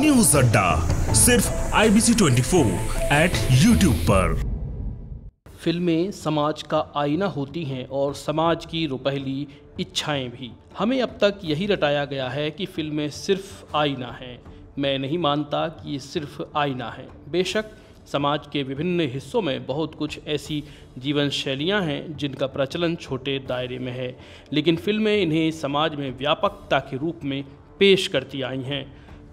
news अड्डा सिर्फ IBC 24 eight YouTube पर फिल्में समाज का आईना होती हैं और समाज की रुपहली इच्छाएं भी हमें अब तक यही रटाया गया है कि फिल्में सिर्फ आईना हैं मैं नहीं मानता कि ये सिर्फ आईना है बेशक समाज के विभिन्न हिस्सों में बहुत कुछ ऐसी जीवन शैलियाँ हैं जिनका प्रचलन छोटे दायरे में है लेकिन फिल्में इन्हें समाज में व्यापकता के रूप में पेश करती आई हैं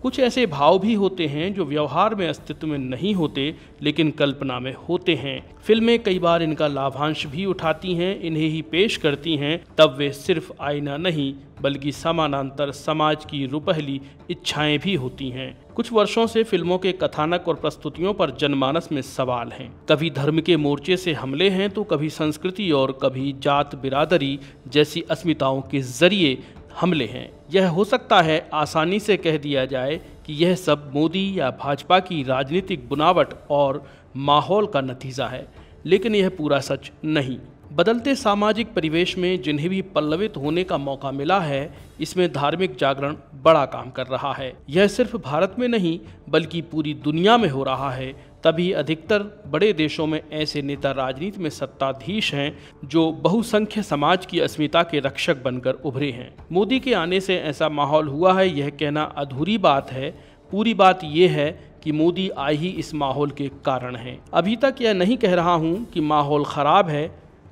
कुछ ऐसे भाव भी होते हैं जो व्यवहार में अस्तित्व में नहीं होते लेकिन कल्पना में होते हैं फिल्में कई बार इनका लाभांश भी उठाती हैं इन्हें ही पेश करती हैं तब वे सिर्फ आईना नहीं बल्कि समानांतर समाज की रुपहली इच्छाएं भी होती हैं कुछ वर्षों से फिल्मों के कथानक और प्रस्तुतियों पर जनमानस में सवाल हैं कभी धर्म के मोर्चे से हमले हैं तो कभी संस्कृति और कभी जात बिरादरी जैसी अस्मिताओं के जरिए हमले हैं यह हो सकता है आसानी से कह दिया जाए कि यह सब मोदी या भाजपा की राजनीतिक बुनावट और माहौल का नतीजा है लेकिन यह पूरा सच नहीं बदलते सामाजिक परिवेश में जिन्हें भी पल्लवित होने का मौका मिला है इसमें धार्मिक जागरण बड़ा काम कर रहा है यह सिर्फ भारत में नहीं बल्कि पूरी दुनिया में हो रहा है तभी अधिकतर बड़े देशों में ऐसे नेता राजनीति में सत्ताधीश हैं जो बहुसंख्य समाज की अस्मिता के रक्षक बनकर उभरे हैं मोदी के आने से ऐसा माहौल हुआ है यह कहना अधूरी बात है पूरी बात यह है कि मोदी आए ही इस माहौल के कारण हैं अभी तक यह नहीं कह रहा हूँ कि माहौल ख़राब है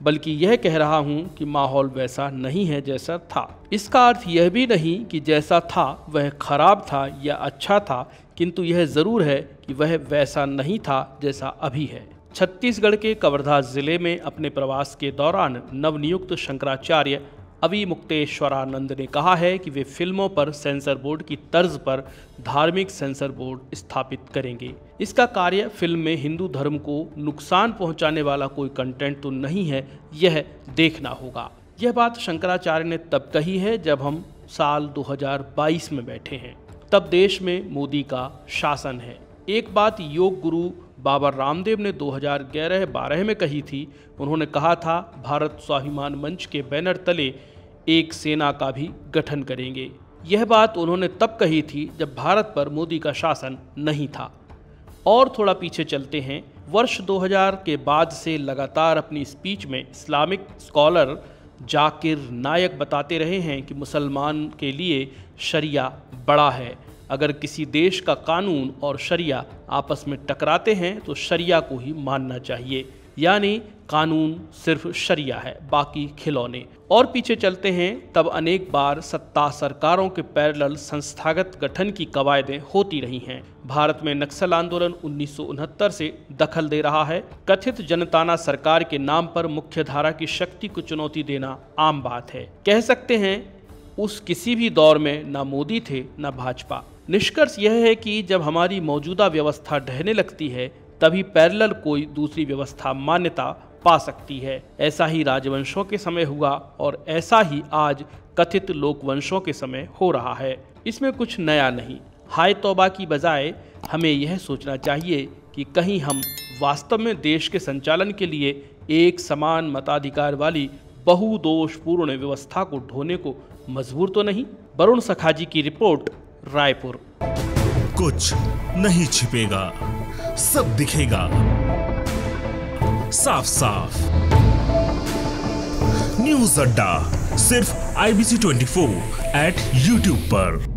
बल्कि यह कह रहा हूँ कि माहौल वैसा नहीं है जैसा था इसका अर्थ यह भी नहीं कि जैसा था वह खराब था या अच्छा था किंतु यह ज़रूर है कि वह वैसा नहीं था जैसा अभी है छत्तीसगढ़ के कवर्धा जिले में अपने प्रवास के दौरान नवनियुक्त शंकराचार्य अवि मुक्तेश्वरानंद ने कहा है कि वे फिल्मों पर सेंसर बोर्ड की तर्ज पर धार्मिक सेंसर बोर्ड स्थापित करेंगे इसका कार्य फिल्म में हिंदू धर्म को नुकसान पहुंचाने वाला कोई कंटेंट तो नहीं है यह देखना होगा यह बात शंकराचार्य ने तब कही है जब हम साल 2022 में बैठे हैं तब देश में मोदी का शासन है एक बात योग गुरु बाबा रामदेव ने 2011-12 में कही थी उन्होंने कहा था भारत स्वाभिमान मंच के बैनर तले एक सेना का भी गठन करेंगे यह बात उन्होंने तब कही थी जब भारत पर मोदी का शासन नहीं था और थोड़ा पीछे चलते हैं वर्ष 2000 के बाद से लगातार अपनी स्पीच में इस्लामिक स्कॉलर जाकिर नायक बताते रहे हैं कि मुसलमान के लिए शरिया बड़ा है अगर किसी देश का कानून और शरिया आपस में टकराते हैं तो शरिया को ही मानना चाहिए यानी कानून सिर्फ शरिया है बाकी खिलौने और पीछे चलते हैं तब अनेक बार सत्ता सरकारों के पैरल संस्थागत गठन की कवायदें होती रही हैं भारत में नक्सल आंदोलन उन्नीस से दखल दे रहा है कथित जनताना सरकार के नाम पर मुख्यधारा की शक्ति को चुनौती देना आम बात है कह सकते हैं उस किसी भी दौर में न मोदी थे न भाजपा निष्कर्ष यह है कि जब हमारी मौजूदा व्यवस्था ढहने लगती है तभी पैरेलल कोई दूसरी व्यवस्था मान्यता पा सकती है ऐसा ही राजवंशों के समय हुआ और ऐसा ही आज कथित लोकवंशों के समय हो रहा है इसमें कुछ नया नहीं हाय तौबा की बजाय हमें यह सोचना चाहिए कि कहीं हम वास्तव में देश के संचालन के लिए एक समान मताधिकार वाली बहुदोषपूर्ण व्यवस्था को ढोने को मजबूर तो नहीं वरुण सखाजी की रिपोर्ट रायपुर कुछ नहीं छिपेगा सब दिखेगा साफ साफ न्यूज अड्डा सिर्फ IBC twenty four at YouTube पर